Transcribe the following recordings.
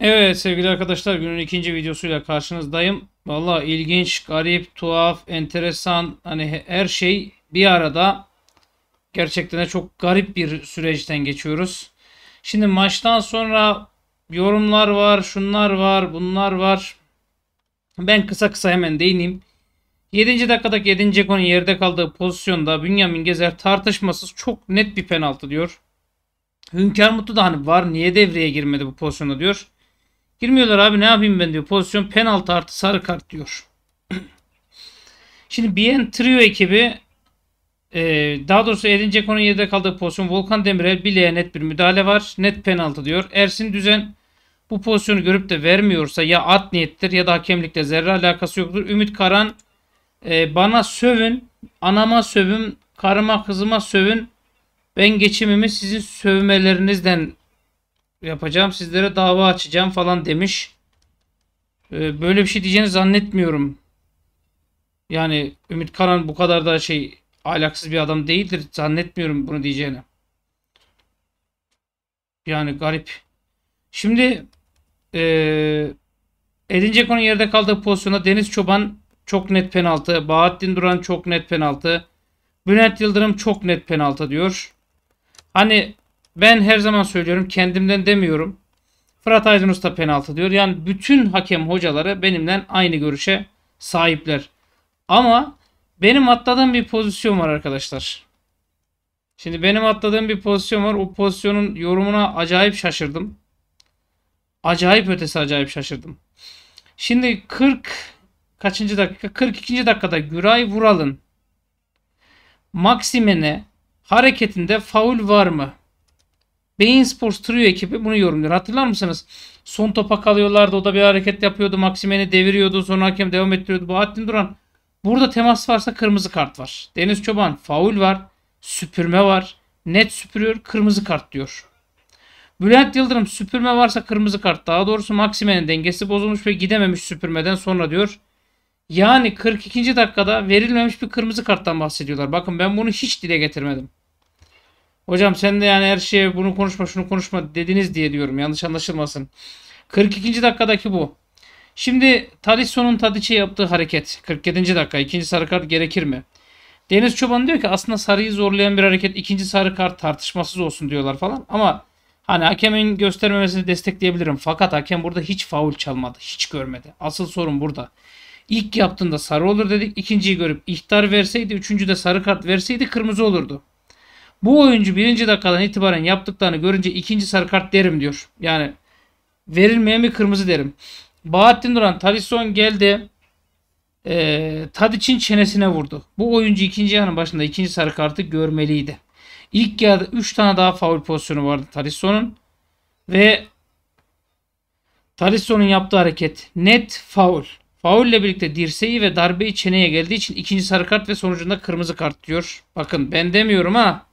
Evet sevgili arkadaşlar günün ikinci videosuyla karşınızdayım. Valla ilginç, garip, tuhaf, enteresan hani her şey bir arada. Gerçekten de çok garip bir süreçten geçiyoruz. Şimdi maçtan sonra yorumlar var, şunlar var, bunlar var. Ben kısa kısa hemen değineyim. 7. dakikadaki 7. Ceko'nun yerde kaldığı pozisyonda Bünyamin Gezer tartışmasız çok net bir penaltı diyor. Hünkar Mutlu da hani var niye devreye girmedi bu pozisyonda diyor. Girmiyorlar abi ne yapayım ben diyor. Pozisyon penaltı artı sarı kart diyor. Şimdi BN Trio ekibi e, daha doğrusu Edin Ceko'nun yerde kaldığı pozisyon Volkan Demirel bileğe net bir müdahale var. Net penaltı diyor. Ersin Düzen bu pozisyonu görüp de vermiyorsa ya at niyettir ya da hakemlikle zerre alakası yoktur. Ümit Karan e, bana sövün, anama sövün, karıma kızıma sövün. Ben geçimimi sizin sövmelerinizden yapacağım sizlere dava açacağım falan demiş. Ee, böyle bir şey diyeceğini zannetmiyorum. Yani Ümit Karan bu kadar da şey ahlaksız bir adam değildir. Zannetmiyorum bunu diyeceğini. Yani garip. Şimdi e, Edin Dzeko'nun yerde kaldığı pozisyonda Deniz Çoban çok net penaltı. Bahattin Duran çok net penaltı. Bülent Yıldırım çok net penaltı diyor. Hani ben her zaman söylüyorum kendimden demiyorum. Fırat Aydın Usta penaltı diyor. Yani bütün hakem hocaları benimle aynı görüşe sahipler. Ama benim atladığım bir pozisyon var arkadaşlar. Şimdi benim atladığım bir pozisyon var. O pozisyonun yorumuna acayip şaşırdım. Acayip ötesi acayip şaşırdım. Şimdi 40 kaçıncı dakika? 42. dakikada Güray Vural'ın Maksimen'e hareketinde faul var mı? Beyin Sports Trio ekibi bunu yorumluyor. Hatırlar mısınız? Son topa kalıyorlardı. O da bir hareket yapıyordu. Maksimen'i deviriyordu. Sonra hakem devam ettiriyordu. Bahattin Duran. Burada temas varsa kırmızı kart var. Deniz Çoban faul var. Süpürme var. Net süpürüyor. Kırmızı kart diyor. Bülent Yıldırım süpürme varsa kırmızı kart. Daha doğrusu Maksimen'in dengesi bozulmuş ve gidememiş süpürmeden sonra diyor. Yani 42. dakikada verilmemiş bir kırmızı karttan bahsediyorlar. Bakın ben bunu hiç dile getirmedim. Hocam sen de yani her şeye bunu konuşma şunu konuşma dediniz diye diyorum yanlış anlaşılmasın. 42. dakikadaki bu. Şimdi Tadisson'un Tadiç'e yaptığı hareket 47. dakika ikinci sarı kart gerekir mi? Deniz Çoban diyor ki aslında sarıyı zorlayan bir hareket ikinci sarı kart tartışmasız olsun diyorlar falan ama hani hakemin göstermemesini destekleyebilirim. Fakat hakem burada hiç faul çalmadı. Hiç görmedi. Asıl sorun burada. İlk yaptığında sarı olur dedik. ikinciyi görüp ihtar verseydi, üçüncü de sarı kart verseydi kırmızı olurdu. Bu oyuncu birinci dakikadan itibaren yaptıklarını görünce ikinci sarı kart derim diyor. Yani verilmeyen bir kırmızı derim. Bahattin Duran Talisson geldi. E, ee, için çenesine vurdu. Bu oyuncu ikinci yarının başında ikinci sarı kartı görmeliydi. İlk yarıda 3 tane daha faul pozisyonu vardı Talisson'un. Ve Talisson'un yaptığı hareket net faul. ile birlikte dirseği ve darbeyi çeneye geldiği için ikinci sarı kart ve sonucunda kırmızı kart diyor. Bakın ben demiyorum ha.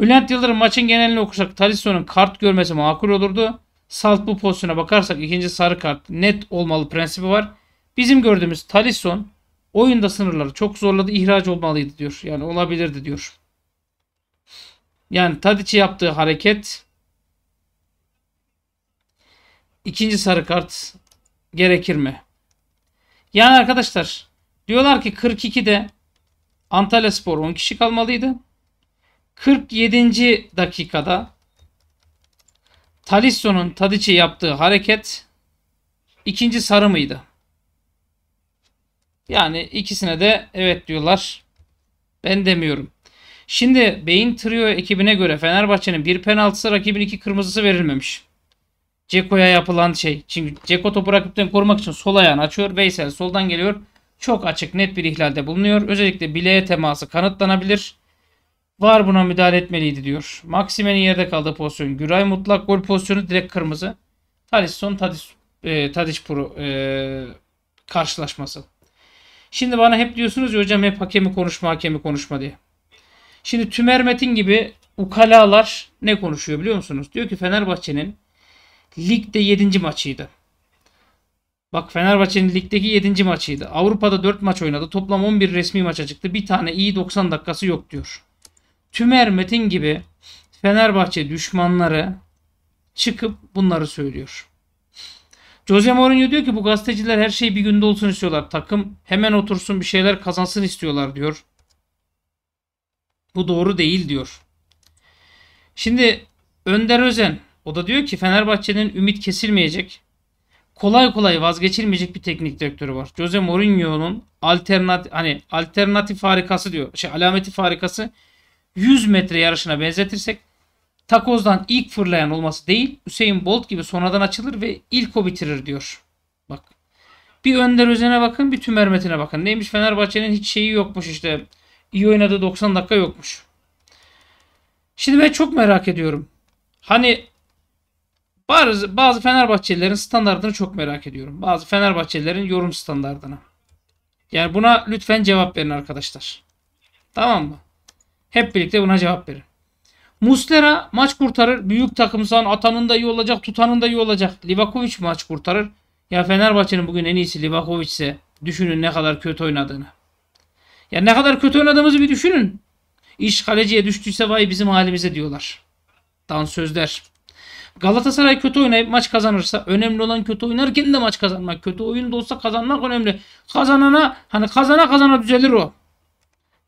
Bülent Yıldırım maçın genelini okursak Talisson'un kart görmesi makul olurdu. Salt bu pozisyona bakarsak ikinci sarı kart net olmalı prensibi var. Bizim gördüğümüz Talisson oyunda sınırları çok zorladı ihraç olmalıydı diyor. Yani olabilirdi diyor. Yani Tadic'i yaptığı hareket ikinci sarı kart gerekir mi? Yani arkadaşlar diyorlar ki 42'de Antalya Spor 10 kişi kalmalıydı. 47. dakikada Talisso'nun Tadiç'e yaptığı hareket ikinci sarı mıydı? Yani ikisine de evet diyorlar. Ben demiyorum. Şimdi Beyin Trio ekibine göre Fenerbahçe'nin bir penaltısı rakibin iki kırmızısı verilmemiş. Ceko'ya yapılan şey. Çünkü Ceko topu rakipten korumak için sol ayağını açıyor. Veysel soldan geliyor. Çok açık net bir ihlalde bulunuyor. Özellikle bileğe teması kanıtlanabilir. Var buna müdahale etmeliydi diyor. Maksime'nin yerde kaldığı pozisyon. Güray mutlak gol pozisyonu direkt kırmızı. Talisson Tadis, e, tadis Pro e, karşılaşması. Şimdi bana hep diyorsunuz ya hocam hep hakemi konuşma hakemi konuşma diye. Şimdi Tümer Metin gibi ukalalar ne konuşuyor biliyor musunuz? Diyor ki Fenerbahçe'nin ligde 7. maçıydı. Bak Fenerbahçe'nin ligdeki 7. maçıydı. Avrupa'da 4 maç oynadı. Toplam 11 resmi maça çıktı. Bir tane iyi 90 dakikası yok diyor. Tümer Metin gibi Fenerbahçe düşmanları çıkıp bunları söylüyor. Jose Mourinho diyor ki bu gazeteciler her şey bir günde olsun istiyorlar. Takım hemen otursun bir şeyler kazansın istiyorlar diyor. Bu doğru değil diyor. Şimdi Önder Özen o da diyor ki Fenerbahçe'nin ümit kesilmeyecek. Kolay kolay vazgeçilmeyecek bir teknik direktörü var. Jose Mourinho'nun alternatif hani alternatif harikası diyor. Şey alameti farikası 100 metre yarışına benzetirsek takozdan ilk fırlayan olması değil Hüseyin Bolt gibi sonradan açılır ve ilk o bitirir diyor. Bak. Bir Önder Özen'e bakın bir Tümer Metin'e bakın. Neymiş Fenerbahçe'nin hiç şeyi yokmuş işte. İyi oynadı 90 dakika yokmuş. Şimdi ben çok merak ediyorum. Hani bazı, bazı Fenerbahçelilerin standartını çok merak ediyorum. Bazı Fenerbahçelilerin yorum standartını. Yani buna lütfen cevap verin arkadaşlar. Tamam mı? Hep birlikte buna cevap verin. Mustera maç kurtarır. Büyük takımsan atanın da iyi olacak, tutanın da iyi olacak. Livakovic maç kurtarır. Ya Fenerbahçe'nin bugün en iyisi Livakovic ise düşünün ne kadar kötü oynadığını. Ya ne kadar kötü oynadığımızı bir düşünün. İş kaleciye düştüyse vay bizim halimize diyorlar. Dan sözler. Galatasaray kötü oynayıp maç kazanırsa önemli olan kötü oynarken de maç kazanmak. Kötü oyun da olsa kazanmak önemli. Kazanana hani kazana kazana düzelir o.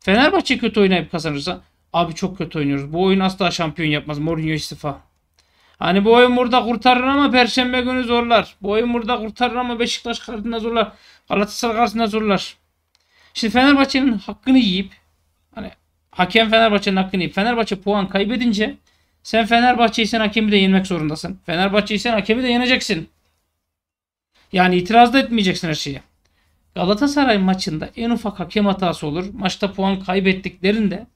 Fenerbahçe kötü oynayıp kazanırsa abi çok kötü oynuyoruz. Bu oyun asla şampiyon yapmaz. Mourinho istifa. Hani bu oyun burada kurtarır ama Perşembe günü zorlar. Bu oyun burada kurtarır ama Beşiktaş karşısında zorlar. Galatasaray karşısında zorlar. Şimdi Fenerbahçe'nin hakkını yiyip hani hakem Fenerbahçe'nin hakkını yiyip Fenerbahçe puan kaybedince sen Fenerbahçe'ysen hakemi de yenmek zorundasın. Fenerbahçe'ysen hakemi de yeneceksin. Yani itiraz da etmeyeceksin her şeye. Galatasaray maçında en ufak hakem hatası olur. Maçta puan kaybettiklerinde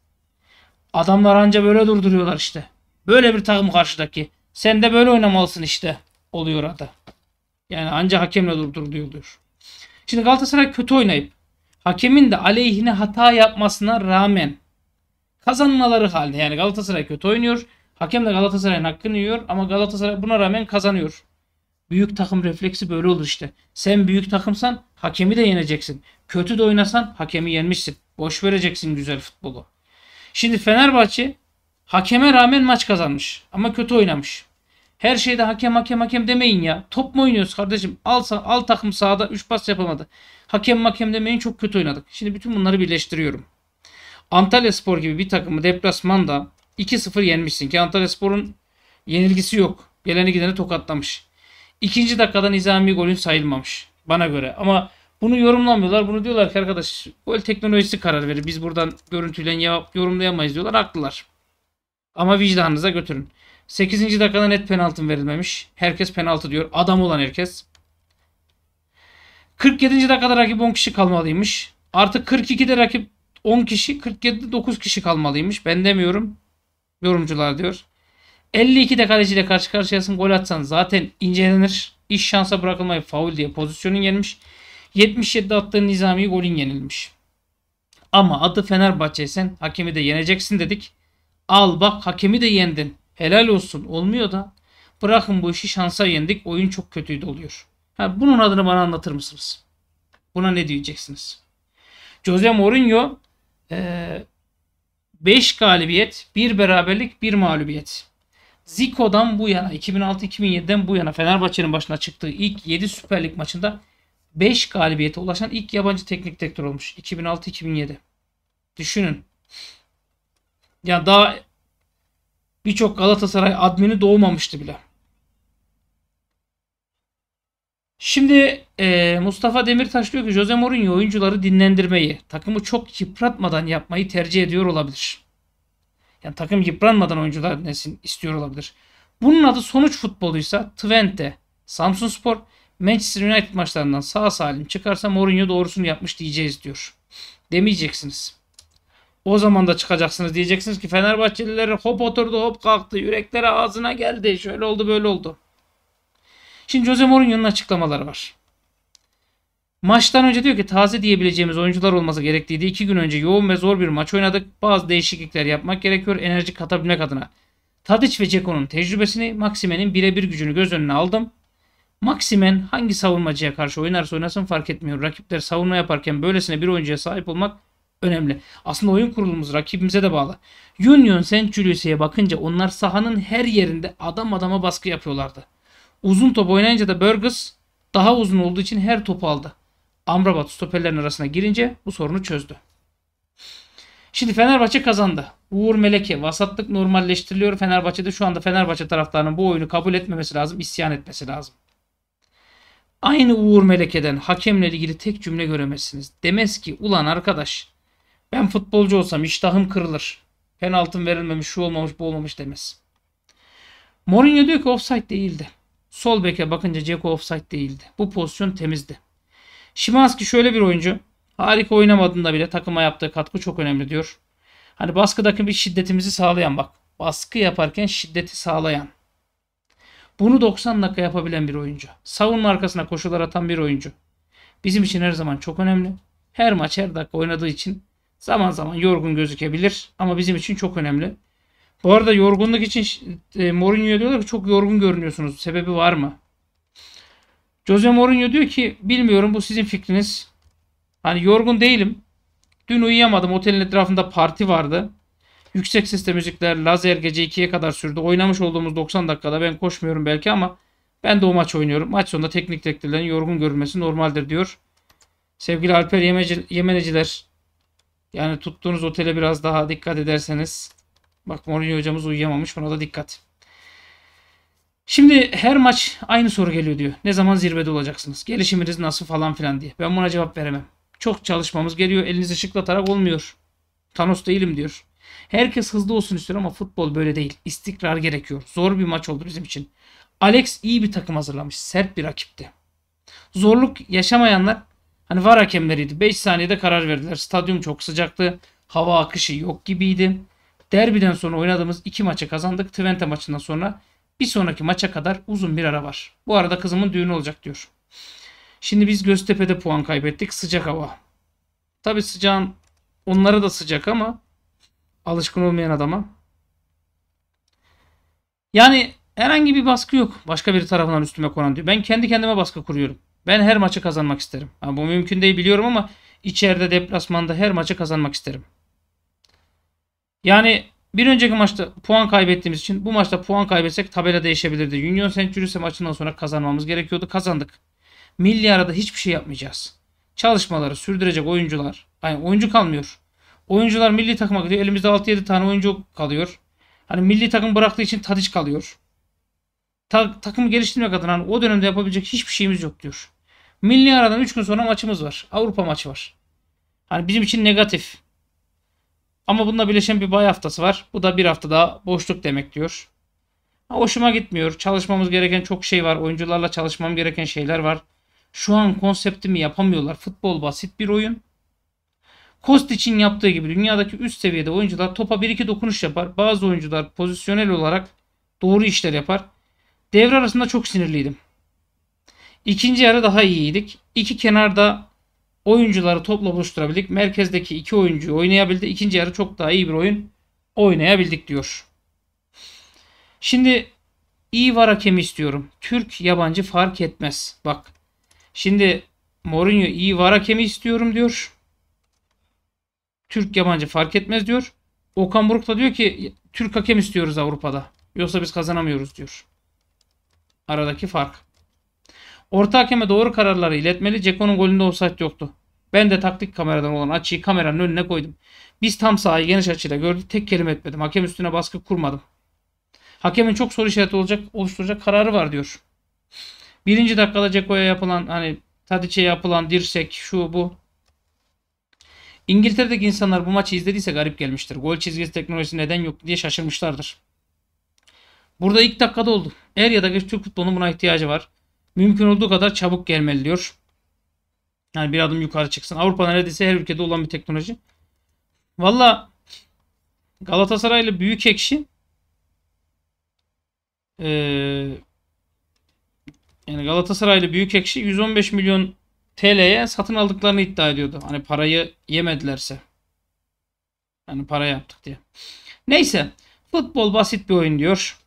adamlar anca böyle durduruyorlar işte. Böyle bir takım karşıdaki. Sen de böyle oynamalısın işte oluyor ada. Yani anca hakemle durduruluyor. Şimdi Galatasaray kötü oynayıp hakemin de aleyhine hata yapmasına rağmen kazanmaları halinde. Yani Galatasaray kötü oynuyor. Hakem de Galatasaray'ın hakkını yiyor ama Galatasaray buna rağmen kazanıyor. Büyük takım refleksi böyle olur işte. Sen büyük takımsan hakemi de yeneceksin. Kötü de oynasan hakemi yenmişsin. Boş vereceksin güzel futbolu. Şimdi Fenerbahçe hakeme rağmen maç kazanmış ama kötü oynamış. Her şeyde hakem hakem hakem demeyin ya. Top mu oynuyoruz kardeşim? Alsa al takım sahada 3 pas yapamadı. Hakem hakem demeyin çok kötü oynadık. Şimdi bütün bunları birleştiriyorum. Antalya Spor gibi bir takımı deplasmanda 2-0 yenmişsin ki Antalya Spor'un yenilgisi yok. Geleni gideni tokatlamış. İkinci dakikadan Nizami golün sayılmamış bana göre. Ama bunu yorumlamıyorlar. Bunu diyorlar ki arkadaş gol teknolojisi karar verir. Biz buradan görüntüyle yorumlayamayız diyorlar. Haklılar. Ama vicdanınıza götürün. 8. dakikada net penaltı verilmemiş. Herkes penaltı diyor. Adam olan herkes. 47. dakikada rakip 10 kişi kalmalıymış. Artık 42'de rakip 10 kişi, 47'de 9 kişi kalmalıymış. Ben demiyorum. Yorumcular diyor. 52'de kaleciyle karşı karşıyasın. Gol atsan zaten incelenir. İş şansa bırakılmayı faul diye pozisyonun yenilmiş. 77'de attığın Nizami golün yenilmiş. Ama adı Fenerbahçe'sen hakemi de yeneceksin dedik. Al bak hakemi de yendin. Helal olsun olmuyor da. Bırakın bu işi şansa yendik. Oyun çok kötüydü oluyor. Ha, bunun adını bana anlatır mısınız? Buna ne diyeceksiniz? Jose Mourinho 5 e, galibiyet, 1 beraberlik, 1 mağlubiyet. Zico'dan bu yana 2006-2007'den bu yana Fenerbahçe'nin başına çıktığı ilk 7 Süper Lig maçında 5 galibiyete ulaşan ilk yabancı teknik direktör olmuş. 2006-2007. Düşünün. Ya daha birçok Galatasaray admini doğmamıştı bile. Şimdi e, Mustafa Demirtaş diyor ki Jose Mourinho oyuncuları dinlendirmeyi, takımı çok yıpratmadan yapmayı tercih ediyor olabilir. Yani takım yıpranmadan oyuncular nesin istiyor olabilir. Bunun adı sonuç futboluysa Twente, Samsun Spor, Manchester United maçlarından sağ salim çıkarsa Mourinho doğrusunu yapmış diyeceğiz diyor. Demeyeceksiniz. O zaman da çıkacaksınız diyeceksiniz ki Fenerbahçeliler hop oturdu hop kalktı. Yürekleri ağzına geldi. Şöyle oldu böyle oldu. Şimdi Jose Mourinho'nun açıklamaları var. Maçtan önce diyor ki taze diyebileceğimiz oyuncular olması gerektiğiydi. İki gün önce yoğun ve zor bir maç oynadık. Bazı değişiklikler yapmak gerekiyor enerji katabilmek adına. Tadic ve Ceko'nun tecrübesini, Maksimen'in birebir gücünü göz önüne aldım. Maksimen hangi savunmacıya karşı oynarsa oynasın fark etmiyor. Rakipler savunma yaparken böylesine bir oyuncuya sahip olmak önemli. Aslında oyun kurulumuz rakibimize de bağlı. Union Saint Julius'e bakınca onlar sahanın her yerinde adam adama baskı yapıyorlardı. Uzun top oynayınca da Burgess daha uzun olduğu için her topu aldı. Amrabat stoperlerin arasına girince bu sorunu çözdü. Şimdi Fenerbahçe kazandı. Uğur Meleke vasatlık normalleştiriliyor. Fenerbahçe'de şu anda Fenerbahçe taraftarının bu oyunu kabul etmemesi lazım, isyan etmesi lazım. Aynı Uğur Meleke'den hakemle ilgili tek cümle göremezsiniz. Demez ki ulan arkadaş ben futbolcu olsam iştahım kırılır. Penaltım verilmemiş, şu olmamış, bu olmamış demez. Mourinho diyor ki offside değildi. Sol beke bakınca Ceko offside değildi. Bu pozisyon temizdi. Şimanski şöyle bir oyuncu. Harika oynamadığında bile takıma yaptığı katkı çok önemli diyor. Hani baskıdaki bir şiddetimizi sağlayan bak. Baskı yaparken şiddeti sağlayan. Bunu 90 dakika yapabilen bir oyuncu. Savunma arkasına koşular atan bir oyuncu. Bizim için her zaman çok önemli. Her maç her dakika oynadığı için zaman zaman yorgun gözükebilir ama bizim için çok önemli. Bu arada yorgunluk için e, Mourinho diyorlar ki çok yorgun görünüyorsunuz. Sebebi var mı? Jose Mourinho diyor ki bilmiyorum bu sizin fikriniz. Hani yorgun değilim. Dün uyuyamadım. Otelin etrafında parti vardı. Yüksek sesle müzikler, lazer gece 2'ye kadar sürdü. Oynamış olduğumuz 90 dakikada ben koşmuyorum belki ama ben de o maç oynuyorum. Maç sonunda teknik direktörlerin yorgun görülmesi normaldir diyor. Sevgili Alper Yemeci, Yemeneciler yani tuttuğunuz otele biraz daha dikkat ederseniz bak Mourinho hocamız uyuyamamış buna da dikkat. Şimdi her maç aynı soru geliyor diyor. Ne zaman zirvede olacaksınız? Gelişiminiz nasıl falan filan diye. Ben buna cevap veremem. Çok çalışmamız geliyor. Elinizi şıklatarak olmuyor. Thanos değilim diyor. Herkes hızlı olsun istiyor ama futbol böyle değil. İstikrar gerekiyor. Zor bir maç oldu bizim için. Alex iyi bir takım hazırlamış. Sert bir rakipti. Zorluk yaşamayanlar hani var hakemleriydi. 5 saniyede karar verdiler. Stadyum çok sıcaktı. Hava akışı yok gibiydi. Derbiden sonra oynadığımız iki maçı kazandık. Twente maçından sonra bir sonraki maça kadar uzun bir ara var. Bu arada kızımın düğünü olacak diyor. Şimdi biz Göztepe'de puan kaybettik. Sıcak hava. Tabi sıcağın onlara da sıcak ama alışkın olmayan adama. Yani herhangi bir baskı yok. Başka bir tarafından üstüme konan diyor. Ben kendi kendime baskı kuruyorum. Ben her maçı kazanmak isterim. Ha, bu mümkün değil biliyorum ama içeride deplasmanda her maçı kazanmak isterim. Yani bir önceki maçta puan kaybettiğimiz için bu maçta puan kaybetsek tabela değişebilirdi. Union Centuries'e maçından sonra kazanmamız gerekiyordu. Kazandık. Milli arada hiçbir şey yapmayacağız. Çalışmaları sürdürecek oyuncular. Yani oyuncu kalmıyor. Oyuncular milli takıma gidiyor. Elimizde 6-7 tane oyuncu kalıyor. Hani milli takım bıraktığı için Tadiç kalıyor. Ta takımı geliştirmek adına hani o dönemde yapabilecek hiçbir şeyimiz yok diyor. Milli aradan 3 gün sonra maçımız var. Avrupa maçı var. Hani bizim için negatif. Ama bununla birleşen bir bay haftası var. Bu da bir hafta daha boşluk demek diyor. Hoşuma gitmiyor. Çalışmamız gereken çok şey var. Oyuncularla çalışmam gereken şeyler var. Şu an konseptimi yapamıyorlar. Futbol basit bir oyun. Kost için yaptığı gibi dünyadaki üst seviyede oyuncular topa 1-2 dokunuş yapar. Bazı oyuncular pozisyonel olarak doğru işler yapar. Devre arasında çok sinirliydim. İkinci yarı daha iyiydik. İki kenarda oyuncuları topla buluşturabildik. Merkezdeki iki oyuncuyu oynayabildi. İkinci yarı çok daha iyi bir oyun oynayabildik diyor. Şimdi iyi var hakemi istiyorum. Türk yabancı fark etmez. Bak. Şimdi Mourinho iyi var hakemi istiyorum diyor. Türk yabancı fark etmez diyor. Okan Buruk da diyor ki Türk hakem istiyoruz Avrupa'da. Yoksa biz kazanamıyoruz diyor. Aradaki fark. Orta hakeme doğru kararları iletmeli. Ceko'nun golünde offside yoktu. Ben de taktik kameradan olan açıyı kameranın önüne koydum. Biz tam sahayı geniş açıyla gördük. Tek kelime etmedim. Hakem üstüne baskı kurmadım. Hakemin çok soru işareti olacak, oluşturacak kararı var diyor. Birinci dakikada Ceko'ya yapılan hani Tadiç'e yapılan dirsek şu bu. İngiltere'deki insanlar bu maçı izlediyse garip gelmiştir. Gol çizgisi teknolojisi neden yok diye şaşırmışlardır. Burada ilk dakikada oldu. Er ya da geç Türk futbolunun buna ihtiyacı var mümkün olduğu kadar çabuk gelmeli diyor. Yani bir adım yukarı çıksın. Avrupa neredeyse her ülkede olan bir teknoloji. Valla Galatasaray'la büyük ekşi ee, yani Galatasaray'la büyük ekşi 115 milyon TL'ye satın aldıklarını iddia ediyordu. Hani parayı yemedilerse. Yani para yaptık diye. Neyse. Futbol basit bir oyun diyor.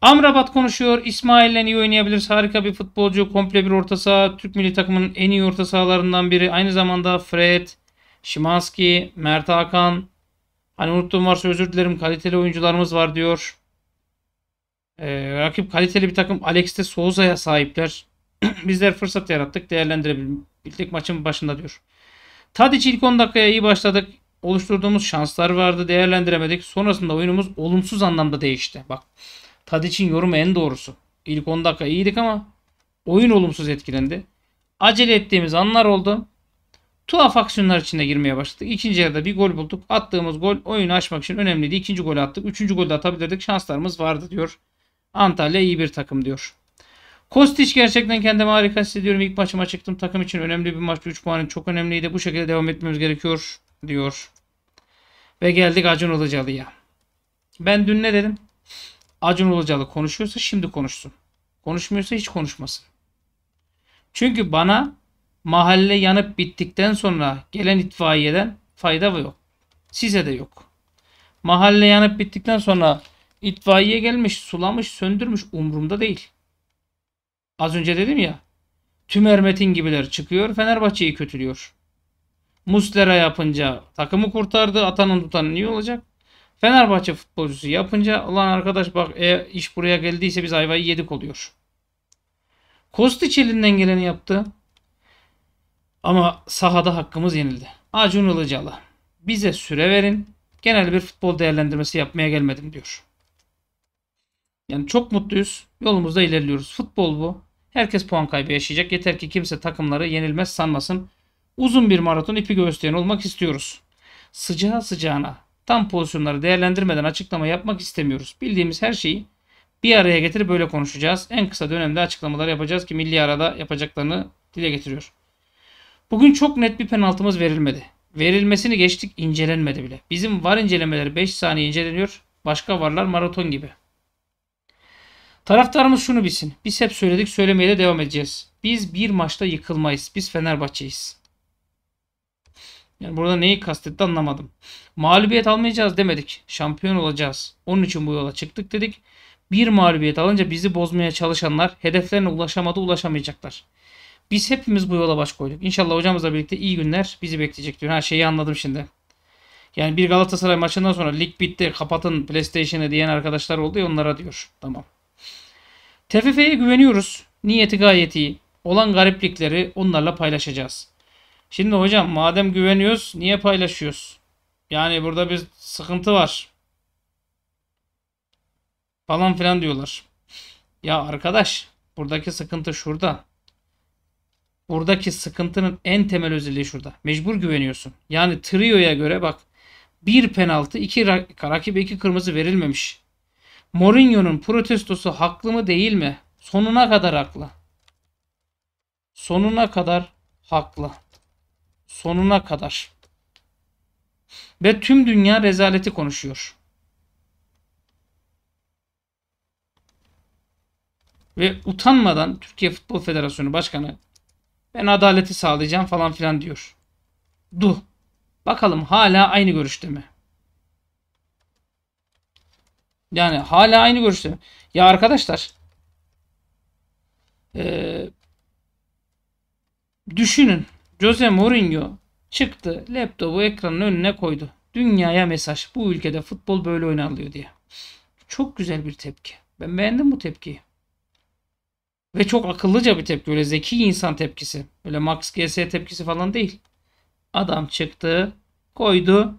Amrabat konuşuyor. İsmail'le iyi oynayabiliriz. Harika bir futbolcu. Komple bir orta saha. Türk milli takımının en iyi orta sahalarından biri. Aynı zamanda Fred, Şimanski, Mert Hakan. Hani unuttuğum varsa özür dilerim. Kaliteli oyuncularımız var diyor. Ee, rakip kaliteli bir takım. Alex de Souza'ya sahipler. Bizler fırsat yarattık. Değerlendirebildik maçın başında diyor. Tadic ilk 10 dakikaya iyi başladık. Oluşturduğumuz şanslar vardı. Değerlendiremedik. Sonrasında oyunumuz olumsuz anlamda değişti. Bak Tadic'in yorumu en doğrusu. İlk 10 dakika iyiydik ama oyun olumsuz etkilendi. Acele ettiğimiz anlar oldu. Tuhaf aksiyonlar içinde girmeye başladık. İkinci yarıda bir gol bulduk. Attığımız gol oyunu açmak için önemliydi. İkinci golü attık. Üçüncü golü de atabilirdik. Şanslarımız vardı diyor. Antalya iyi bir takım diyor. Kostiç gerçekten kendimi harika hissediyorum. İlk maçıma çıktım. Takım için önemli bir maç. 3 puanın çok önemliydi. Bu şekilde devam etmemiz gerekiyor diyor. Ve geldik Acun Ilıcalı'ya. Ben dün ne dedim? Acun Ilıcalı konuşuyorsa şimdi konuşsun. Konuşmuyorsa hiç konuşmasın. Çünkü bana mahalle yanıp bittikten sonra gelen itfaiyeden fayda yok. Size de yok. Mahalle yanıp bittikten sonra itfaiye gelmiş, sulamış, söndürmüş umurumda değil. Az önce dedim ya. Tüm Ermetin gibiler çıkıyor Fenerbahçe'yi kötülüyor. Muslera yapınca takımı kurtardı. Atanın tutanı niye olacak? Fenerbahçe futbolcusu yapınca olan arkadaş bak e, iş buraya geldiyse biz ayvayı yedik oluyor. Kostiç elinden geleni yaptı. Ama sahada hakkımız yenildi. Acun Ilıcalı. Bize süre verin. Genel bir futbol değerlendirmesi yapmaya gelmedim diyor. Yani çok mutluyuz. Yolumuzda ilerliyoruz. Futbol bu. Herkes puan kaybı yaşayacak. Yeter ki kimse takımları yenilmez sanmasın. Uzun bir maraton ipi göğüsleyen olmak istiyoruz. Sıcağı sıcağına Tam pozisyonları değerlendirmeden açıklama yapmak istemiyoruz. Bildiğimiz her şeyi bir araya getirip böyle konuşacağız. En kısa dönemde açıklamalar yapacağız ki milli arada yapacaklarını dile getiriyor. Bugün çok net bir penaltımız verilmedi. Verilmesini geçtik incelenmedi bile. Bizim var incelemeleri 5 saniye inceleniyor. Başka varlar maraton gibi. Taraftarımız şunu bilsin. Biz hep söyledik söylemeye de devam edeceğiz. Biz bir maçta yıkılmayız. Biz Fenerbahçe'yiz. Yani burada neyi kastetti anlamadım. Mağlubiyet almayacağız demedik. Şampiyon olacağız. Onun için bu yola çıktık dedik. Bir mağlubiyet alınca bizi bozmaya çalışanlar hedeflerine ulaşamadı ulaşamayacaklar. Biz hepimiz bu yola baş koyduk. İnşallah hocamızla birlikte iyi günler bizi bekleyecek diyor. Her şeyi anladım şimdi. Yani bir Galatasaray maçından sonra lig bitti kapatın PlayStation'ı diyen arkadaşlar oldu ya onlara diyor. Tamam. TFF'ye güveniyoruz. Niyeti gayet iyi. Olan gariplikleri onlarla paylaşacağız. Şimdi hocam madem güveniyoruz niye paylaşıyoruz? Yani burada bir sıkıntı var. Falan filan diyorlar. Ya arkadaş buradaki sıkıntı şurada. Buradaki sıkıntının en temel özelliği şurada. Mecbur güveniyorsun. Yani trio'ya göre bak bir penaltı, iki rak rakibe iki kırmızı verilmemiş. Mourinho'nun protestosu haklı mı değil mi? Sonuna kadar haklı. Sonuna kadar haklı sonuna kadar. Ve tüm dünya rezaleti konuşuyor. Ve utanmadan Türkiye Futbol Federasyonu Başkanı ben adaleti sağlayacağım falan filan diyor. Du. Bakalım hala aynı görüşte mi? Yani hala aynı görüşte mi? Ya arkadaşlar ee, düşünün Jose Mourinho çıktı laptopu ekranın önüne koydu. Dünyaya mesaj bu ülkede futbol böyle oynanılıyor diye. Çok güzel bir tepki. Ben beğendim bu tepkiyi. Ve çok akıllıca bir tepki. Öyle zeki insan tepkisi. Öyle Max GS tepkisi falan değil. Adam çıktı, koydu.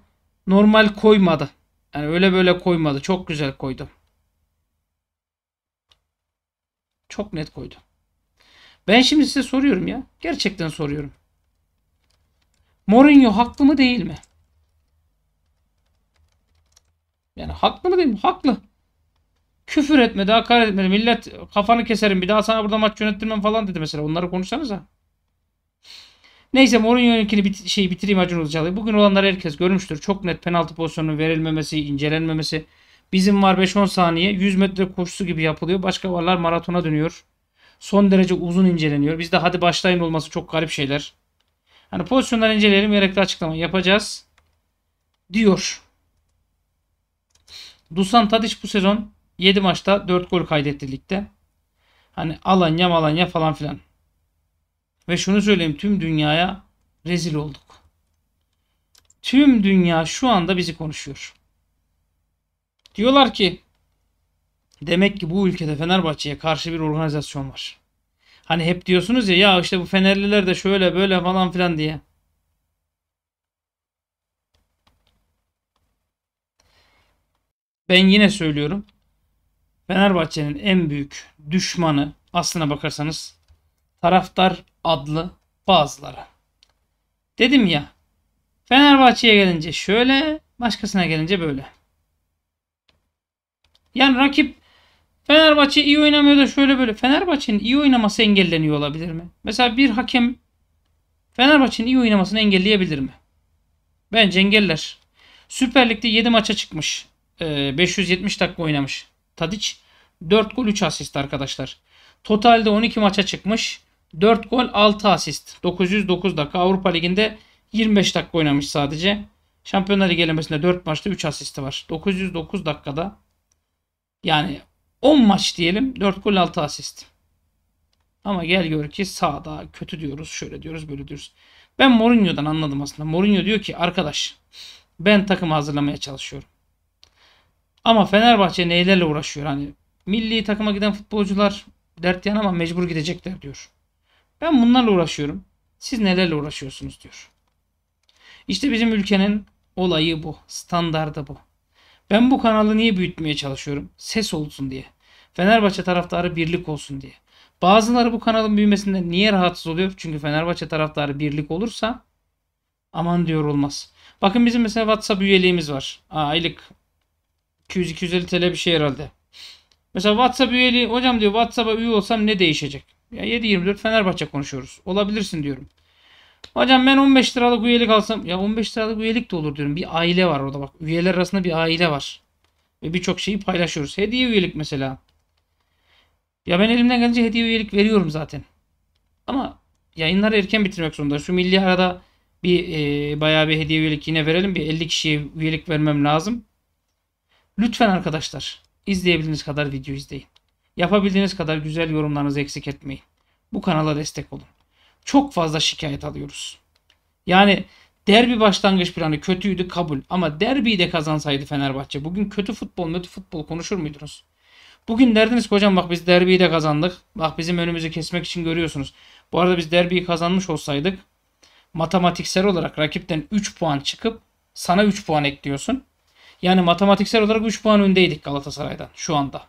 Normal koymadı. Yani öyle böyle koymadı. Çok güzel koydu. Çok net koydu. Ben şimdi size soruyorum ya. Gerçekten soruyorum. Mourinho haklı mı değil mi? Yani haklı mı değil mi? Haklı. Küfür etmedi, hakaret etmedi. Millet kafanı keserim bir daha sana burada maç yönettirmem falan dedi mesela. Onları konuşsanıza. Neyse Mourinho'nunkini bit şey bitireyim Acun Ilıcalı'yı. Bugün olanları herkes görmüştür. Çok net penaltı pozisyonunun verilmemesi, incelenmemesi. Bizim var 5-10 saniye. 100 metre koşusu gibi yapılıyor. Başka varlar maratona dönüyor. Son derece uzun inceleniyor. Bizde hadi başlayın olması çok garip şeyler. Hani pozisyonları inceleyelim. Gerekli açıklama yapacağız. Diyor. Dusan Tadiç bu sezon 7 maçta 4 gol kaydetti ligde. Hani Alanya Malanya falan filan. Ve şunu söyleyeyim tüm dünyaya rezil olduk. Tüm dünya şu anda bizi konuşuyor. Diyorlar ki demek ki bu ülkede Fenerbahçe'ye karşı bir organizasyon var. Hani hep diyorsunuz ya ya işte bu Fenerliler de şöyle böyle falan filan diye. Ben yine söylüyorum. Fenerbahçe'nin en büyük düşmanı aslına bakarsanız taraftar adlı bazıları. Dedim ya Fenerbahçe'ye gelince şöyle başkasına gelince böyle. Yani rakip Fenerbahçe iyi oynamıyor da şöyle böyle. Fenerbahçe'nin iyi oynaması engelleniyor olabilir mi? Mesela bir hakem Fenerbahçe'nin iyi oynamasını engelleyebilir mi? Bence engeller. Süper Lig'de 7 maça çıkmış. 570 ee, dakika oynamış. Tadiç 4 gol 3 asist arkadaşlar. Totalde 12 maça çıkmış. 4 gol 6 asist. 909 dakika. Avrupa Ligi'nde 25 dakika oynamış sadece. Şampiyonlar Ligi elemesinde 4 maçta 3 asisti var. 909 dakikada yani 10 maç diyelim. 4 gol 6 asist. Ama gel gör ki sağda kötü diyoruz. Şöyle diyoruz böyle diyoruz. Ben Mourinho'dan anladım aslında. Mourinho diyor ki arkadaş ben takımı hazırlamaya çalışıyorum. Ama Fenerbahçe neylerle uğraşıyor hani. Milli takıma giden futbolcular dert yan ama mecbur gidecekler diyor. Ben bunlarla uğraşıyorum. Siz nelerle uğraşıyorsunuz diyor. İşte bizim ülkenin olayı bu. Standardı bu. Ben bu kanalı niye büyütmeye çalışıyorum? Ses olsun diye. Fenerbahçe taraftarı birlik olsun diye. Bazıları bu kanalın büyümesinden niye rahatsız oluyor? Çünkü Fenerbahçe taraftarı birlik olursa aman diyor olmaz. Bakın bizim mesela WhatsApp üyeliğimiz var. Aa, aylık 200-250 TL bir şey herhalde. Mesela WhatsApp üyeliği hocam diyor WhatsApp'a üye olsam ne değişecek? Ya 7-24 Fenerbahçe konuşuyoruz. Olabilirsin diyorum. Hocam ben 15 liralık üyelik alsam. Ya 15 liralık üyelik de olur diyorum. Bir aile var orada bak. Üyeler arasında bir aile var. Ve birçok şeyi paylaşıyoruz. Hediye üyelik mesela. Ya ben elimden gelince hediye üyelik veriyorum zaten. Ama yayınları erken bitirmek zorunda. Şu milli arada bir e, bayağı bir hediye üyelik yine verelim. Bir 50 kişiye üyelik vermem lazım. Lütfen arkadaşlar izleyebildiğiniz kadar video izleyin. Yapabildiğiniz kadar güzel yorumlarınızı eksik etmeyin. Bu kanala destek olun çok fazla şikayet alıyoruz. Yani derbi başlangıç planı kötüydü kabul ama derbiyi de kazansaydı Fenerbahçe bugün kötü futbol kötü futbol konuşur muydunuz? Bugün derdiniz ki hocam bak biz derbiyi de kazandık. Bak bizim önümüzü kesmek için görüyorsunuz. Bu arada biz derbiyi kazanmış olsaydık matematiksel olarak rakipten 3 puan çıkıp sana 3 puan ekliyorsun. Yani matematiksel olarak 3 puan öndeydik Galatasaray'dan şu anda.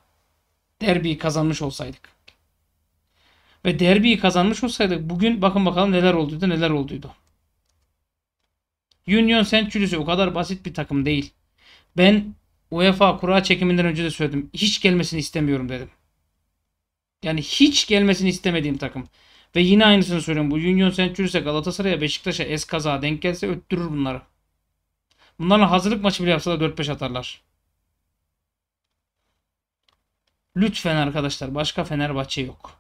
Derbiyi kazanmış olsaydık ve derbiyi kazanmış olsaydık bugün bakın bakalım neler olduydu neler olduydu. Union Saint Julius'e o kadar basit bir takım değil. Ben UEFA kura çekiminden önce de söyledim. Hiç gelmesini istemiyorum dedim. Yani hiç gelmesini istemediğim takım. Ve yine aynısını söylüyorum. Bu Union Saint Julius'e Galatasaray'a Beşiktaş'a Eskaz'a denk gelse öttürür bunları. Bunlarla hazırlık maçı bile yapsa da 4-5 atarlar. Lütfen arkadaşlar başka Fenerbahçe yok.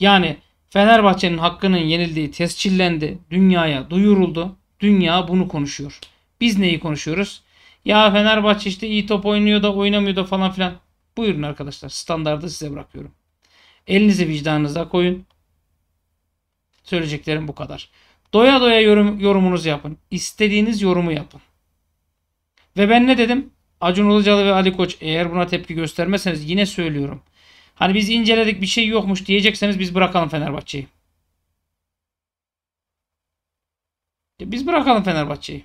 Yani Fenerbahçe'nin hakkının yenildiği tescillendi. Dünyaya duyuruldu. Dünya bunu konuşuyor. Biz neyi konuşuyoruz? Ya Fenerbahçe işte iyi top oynuyor da oynamıyor da falan filan. Buyurun arkadaşlar standardı size bırakıyorum. Elinizi vicdanınıza koyun. Söyleyeceklerim bu kadar. Doya doya yorum, yorumunuzu yapın. İstediğiniz yorumu yapın. Ve ben ne dedim? Acun Ilıcalı ve Ali Koç eğer buna tepki göstermezseniz yine söylüyorum. Hani biz inceledik bir şey yokmuş diyecekseniz biz bırakalım Fenerbahçe'yi. Biz bırakalım Fenerbahçe'yi.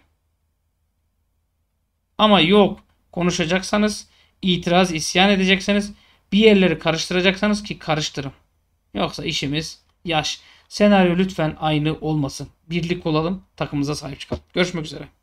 Ama yok konuşacaksanız, itiraz, isyan edecekseniz, bir yerleri karıştıracaksanız ki karıştırın. Yoksa işimiz yaş. Senaryo lütfen aynı olmasın. Birlik olalım, takımımıza sahip çıkalım. Görüşmek üzere.